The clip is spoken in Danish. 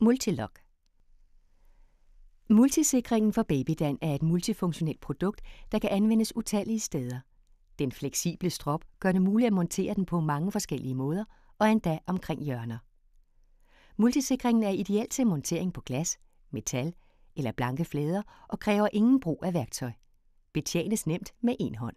Multilok Multisikringen for babydan er et multifunktionelt produkt, der kan anvendes utallige steder. Den fleksible strop gør det muligt at montere den på mange forskellige måder og endda omkring hjørner. Multisikringen er ideel til montering på glas, metal eller blanke flader og kræver ingen brug af værktøj. Betjenes nemt med en hånd.